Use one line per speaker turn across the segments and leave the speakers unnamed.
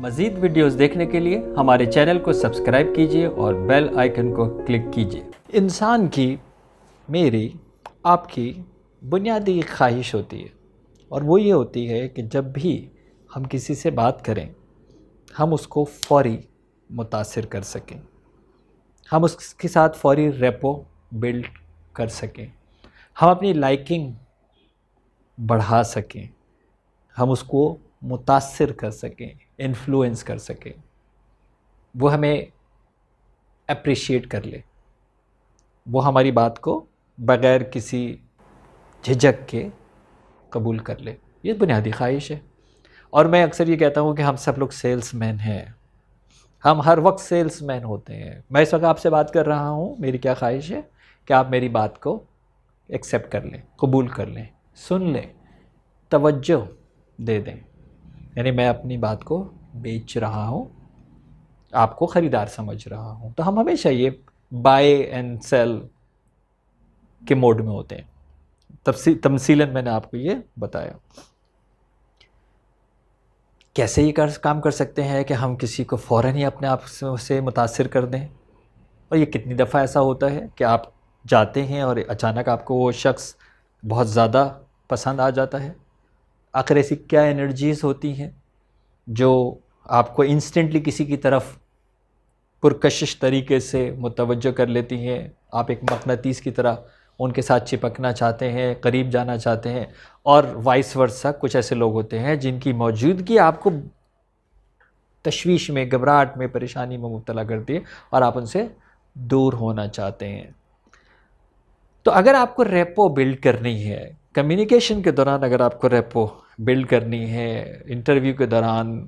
मज़ीद वीडियोस देखने के लिए हमारे चैनल को सब्सक्राइब कीजिए और बेल आइकन को क्लिक कीजिए इंसान की मेरी आपकी बुनियादी ख्वाहिश होती है और वो ये होती है कि जब भी हम किसी से बात करें हम उसको फौरी मुतासर कर सकें हम उसके साथ फौरी रेपो बिल्ड कर सकें हम अपनी लाइकिंग बढ़ा सकें हम उसको मुतासर कर सकें इन्फ्लुएंस कर सके वो हमें अप्रिशिएट कर ले वो हमारी बात को बग़ैर किसी झिझक के कबूल कर ले ये बुनियादी ख्वाहिश है और मैं अक्सर ये कहता हूँ कि हम सब लोग सेल्स मैन हैं हम हर वक्त सेल्स मैन होते हैं मैं इस वक्त आपसे बात कर रहा हूँ मेरी क्या ख्वाहिश है कि आप मेरी बात को एक्सेप्ट कर लें कबूल कर लें सुन लें तवज्जो दे दें यानी मैं अपनी बात को बेच रहा हूँ आपको ख़रीदार समझ रहा हूँ तो हम हमेशा ये बाय एंड सेल के मोड में होते हैं तमसीलन मैंने आपको ये बताया कैसे ये कर काम कर सकते हैं कि हम किसी को फ़ौर ही अपने आप से मुतासर कर दें और ये कितनी दफ़ा ऐसा होता है कि आप जाते हैं और अचानक आपको वो शख्स बहुत ज़्यादा पसंद आ जाता है आखिर ऐसी क्या एनर्जीज़ होती हैं जो आपको इंस्टेंटली किसी की तरफ पुरकशिश तरीके से मुतवजह कर लेती हैं आप एक मकनतीस की तरह उनके साथ चिपकना चाहते हैं करीब जाना चाहते हैं और वाइस वर्सा कुछ ऐसे लोग होते हैं जिनकी मौजूदगी आपको तशवीश में घबराहट में परेशानी में मुबतला करती है और आप उनसे दूर होना चाहते हैं तो अगर आपको रेपो बिल्ड करनी है कम्युनिकेशन के दौरान अगर आपको रेपो बिल्ड करनी है इंटरव्यू के दौरान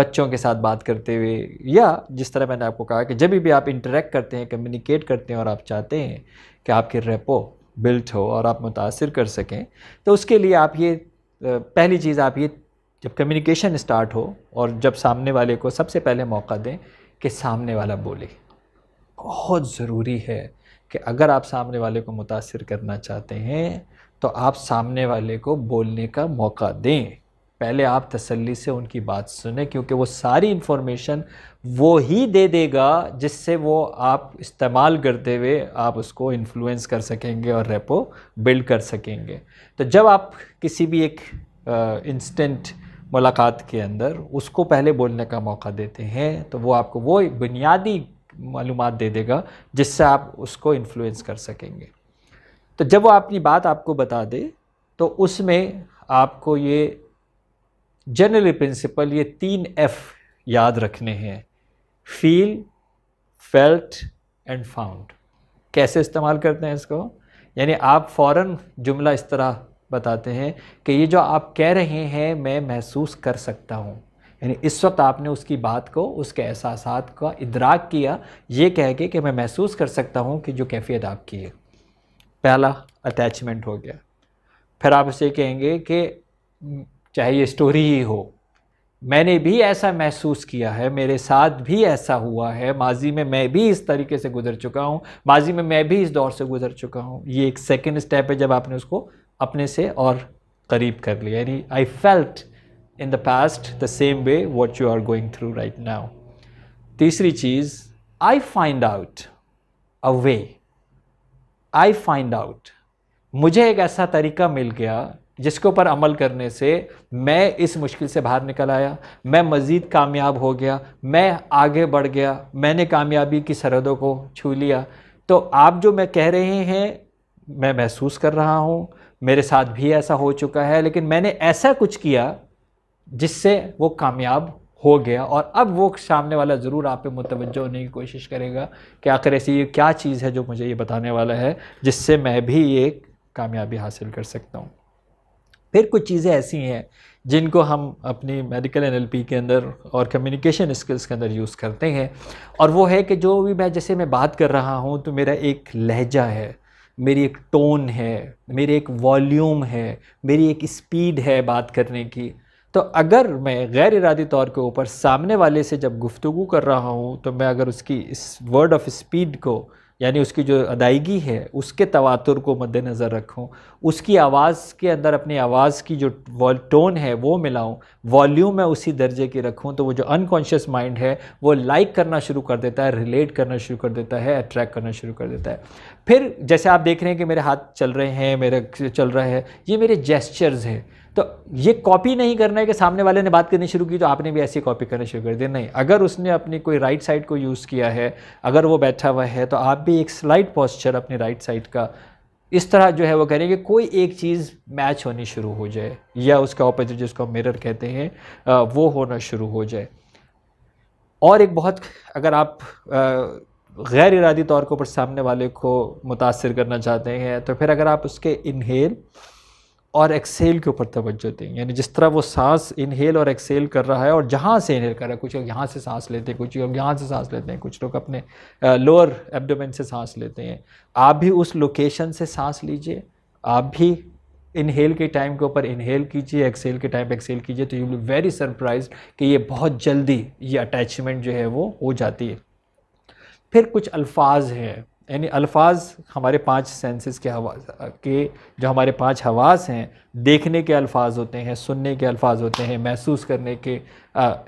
बच्चों के साथ बात करते हुए या जिस तरह मैंने आपको कहा कि जब भी आप इंटरेक्ट करते हैं कम्युनिकेट करते हैं और आप चाहते हैं कि आपके रेपो बिल्ट हो और आप मुतासर कर सकें तो उसके लिए आप ये पहली चीज़ आप ये जब कम्युनिकेशन स्टार्ट हो और जब सामने वाले को सबसे पहले मौका दें कि सामने वाला बोले बहुत ज़रूरी है कि अगर आप सामने वाले को मुतासर करना चाहते हैं तो आप सामने वाले को बोलने का मौका दें पहले आप तसल्ली से उनकी बात सुने क्योंकि वो सारी इन्फॉर्मेशन वो ही दे देगा जिससे वो आप इस्तेमाल करते हुए आप उसको इन्फ्लुएंस कर सकेंगे और रेपो बिल्ड कर सकेंगे तो जब आप किसी भी एक इंस्टेंट मुलाकात के अंदर उसको पहले बोलने का मौका देते हैं तो वो आपको वो बुनियादी मालूम दे देगा जिससे आप उसको इन्फ्लुएंस कर सकेंगे तो जब वो अपनी बात आपको बता दे तो उसमें आपको ये जनरली प्रिंसिपल ये तीन एफ याद रखने हैं फील फेल्ट एंड फाउंड कैसे इस्तेमाल करते हैं इसको यानी आप फ़ौर जुमला इस तरह बताते हैं कि ये जो आप कह रहे हैं मैं महसूस कर सकता हूँ यानी इस वक्त आपने उसकी बात को उसके एहसास का इदराक किया ये कह के कि मैं महसूस कर सकता हूँ कि जो कैफियत आपकी है पहला अटैचमेंट हो गया फिर आप उसे कहेंगे कि चाहे ये स्टोरी ही हो मैंने भी ऐसा महसूस किया है मेरे साथ भी ऐसा हुआ है माजी में मैं भी इस तरीके से गुजर चुका हूँ माजी में मैं भी इस दौर से गुजर चुका हूँ ये एक सेकेंड स्टेप है जब आपने उसको अपने से और करीब कर लिया यानी I felt in the past the same way what you are going through right now तीसरी चीज़ I find out a way I find out मुझे एक ऐसा तरीका मिल गया जिसके ऊपर अमल करने से मैं इस मुश्किल से बाहर निकल आया मैं मज़ीद कामयाब हो गया मैं आगे बढ़ गया मैंने कामयाबी की सरहदों को छू लिया तो आप जो मैं कह रहे हैं मैं महसूस कर रहा हूँ मेरे साथ भी ऐसा हो चुका है लेकिन मैंने ऐसा कुछ किया जिससे वो कामयाब हो गया और अब वो सामने वाला ज़रूर आप पे मुतवजह होने की कोशिश करेगा कि आखिर ऐसी ये क्या चीज़ है जो मुझे ये बताने वाला है जिससे मैं भी एक कामयाबी हासिल कर सकता हूँ फिर कुछ चीज़ें ऐसी हैं जिनको हम अपनी मेडिकल एन के अंदर और कम्युनिकेशन स्किल्स के अंदर यूज़ करते हैं और वो है कि जो भी मैं जैसे मैं बात कर रहा हूँ तो मेरा एक लहजा है मेरी एक टोन है मेरी एक वॉल्यूम है मेरी एक स्पीड है बात करने की तो अगर मैं गैर इरादी तौर के ऊपर सामने वाले से जब गुफ्तु कर रहा हूँ तो मैं अगर उसकी इस वर्ड ऑफ स्पीड को यानी उसकी जो अदायगी है उसके तवातुर को मद्देनज़र रखूँ उसकी आवाज़ के अंदर अपनी आवाज़ की जो टोन है वो मिलाऊँ वॉल्यूम मैं उसी दर्जे की रखूँ तो वो जो अनकॉन्शियस माइंड है वो लाइक करना शुरू कर देता है रिलेट करना शुरू कर देता है अट्रैक्ट करना शुरू कर देता है फिर जैसे आप देख रहे हैं कि मेरे हाथ चल रहे हैं मेरे चल रहा है ये मेरे जेस्चर्स हैं तो ये कॉपी नहीं करना है कि सामने वाले ने बात करनी शुरू की तो आपने भी ऐसी कॉपी करनी शुरू कर दी नहीं अगर उसने अपनी कोई राइट साइड को यूज़ किया है अगर वो बैठा हुआ है तो आप भी एक स्लाइड पॉस्चर अपनी राइट साइड का इस तरह जो है वो करें कि कोई एक चीज़ मैच होनी शुरू हो जाए या उसका ऑपोजिट जिसको मिरर कहते हैं वो होना शुरू हो जाए और एक बहुत अगर आप गैर इरादी तौर के ऊपर सामने वाले को मुतासर करना चाहते हैं तो फिर अगर आप उसके इनहेल और एक्सेल के ऊपर तवज्जो दें यानी जिस तरह वो सांस इनहेल और एक्सेल कर रहा है और जहाँ से इनहेल कर रहा है कुछ लोग यहाँ से सांस लेते हैं कुछ लोग यहाँ से सांस लेते हैं कुछ लोग अपने लोअर एबडोमेन से सांस लेते हैं आप भी उस लोकेशन से सांस लीजिए आप भी इनहेल के टाइम के ऊपर इनहेल कीजिए एक्सेल के टाइम एक्सेल कीजिए तो यू विल वेरी सरप्राइज कि ये बहुत जल्दी ये अटैचमेंट जो है वो हो जाती है फिर कुछ अल्फाज हैं यानी अल्फाज हमारे पांच सेंसेस के हवा के जो हमारे पांच हवास हैं देखने के अल्फाज होते हैं सुनने के अल्फाज होते हैं महसूस करने के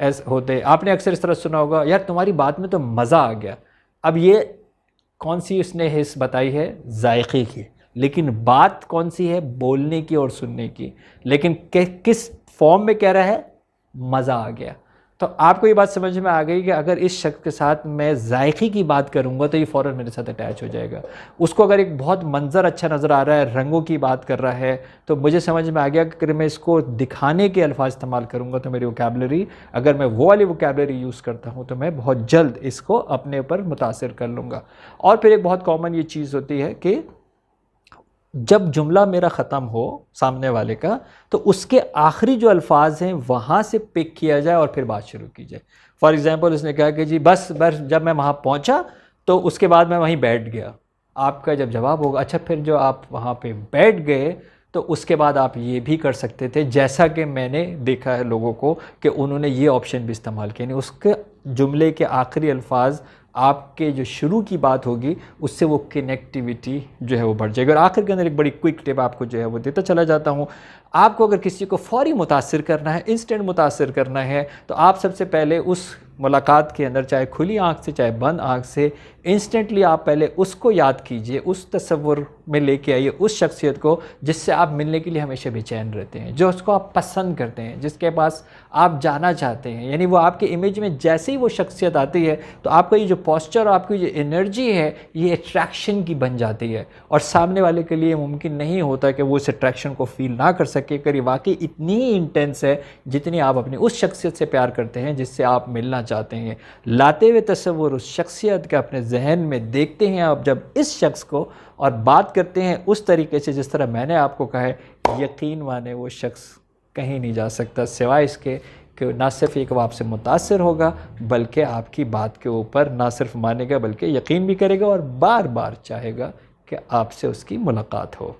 ऐसे होते हैं आपने अक्सर इस तरह सुना होगा यार तुम्हारी बात में तो मज़ा आ गया अब ये कौन सी उसने हिस्स बताई है जायके की लेकिन बात कौन सी है बोलने की और सुनने की लेकिन किस फॉर्म में कह रहा है मज़ा आ गया तो आपको ये बात समझ में आ गई कि अगर इस शख्स के साथ मैं जायकी की बात करूँगा तो ये फ़ौर मेरे साथ अटैच हो जाएगा उसको अगर एक बहुत मंजर अच्छा नज़र आ रहा है रंगों की बात कर रहा है तो मुझे समझ में आ गया कि अगर मैं इसको दिखाने के अल्फाज इस्तेमाल करूँगा तो मेरी वोकेबलरी अगर मैं वो वाली वोकेबलरी यूज़ करता हूँ तो मैं बहुत जल्द इसको अपने ऊपर मुतासर कर लूँगा और फिर एक बहुत कॉमन ये चीज़ होती है कि जब जुमला मेरा ख़त्म हो सामने वाले का तो उसके आखिरी जो अल्फाज हैं वहाँ से पिक किया जाए और फिर बात शुरू की जाए फॉर एग्ज़ाम्पल उसने कहा कि जी बस बस जब मैं वहाँ पहुँचा तो उसके बाद मैं वहीं बैठ गया आपका जब जवाब होगा अच्छा फिर जो आप वहाँ पे बैठ गए तो उसके बाद आप ये भी कर सकते थे जैसा कि मैंने देखा है लोगों को कि उन्होंने ये ऑप्शन भी इस्तेमाल किया उसके जुमले के आखिरी अल्फाज आपके जो शुरू की बात होगी उससे वो कनेक्टिविटी जो है वो बढ़ जाएगी और आखिर के अंदर एक बड़ी क्विक टिप आपको जो है वो देता चला जाता हूँ आपको अगर किसी को फौरी मुतासर करना है इंस्टेंट मुतासर करना है तो आप सबसे पहले उस मुलाकात के अंदर चाहे खुली आँख से चाहे बंद आँख से इंस्टेंटली आप पहले उसको याद कीजिए उस तस्वुर में लेके आइए उस शख्सियत को जिससे आप मिलने के लिए हमेशा बेचैन रहते हैं जो उसको आप पसंद करते हैं जिसके पास आप जाना चाहते हैं यानी वो आपके इमेज में जैसे ही वो शख्सियत आती है तो आपका ये जो पॉस्चर आपकी जो एनर्जी है ये अट्रैक्शन की बन जाती है और सामने वाले के लिए मुमकिन नहीं होता कि वो इस अट्रैक्शन को फील ना कर सके करिए वाकई इतनी ही इंटेंस है जितनी आप अपनी उस शख्सियत से प्यार करते हैं जिससे आप मिलना चाहते हैं लाते हुए तस्वुर उस शख्सियत के अपने जहन में देखते हैं आप जब इस शख्स को और बात करते हैं उस तरीके से जिस तरह मैंने आपको कहा है यकीन माने वो शख्स कहीं नहीं जा सकता सिवाय इसके कि ना सिर्फ एक वो आपसे मुतासर होगा बल्कि आपकी बात के ऊपर ना सिर्फ मानेगा बल्कि यकीन भी करेगा और बार बार चाहेगा कि आपसे उसकी मुलाकात हो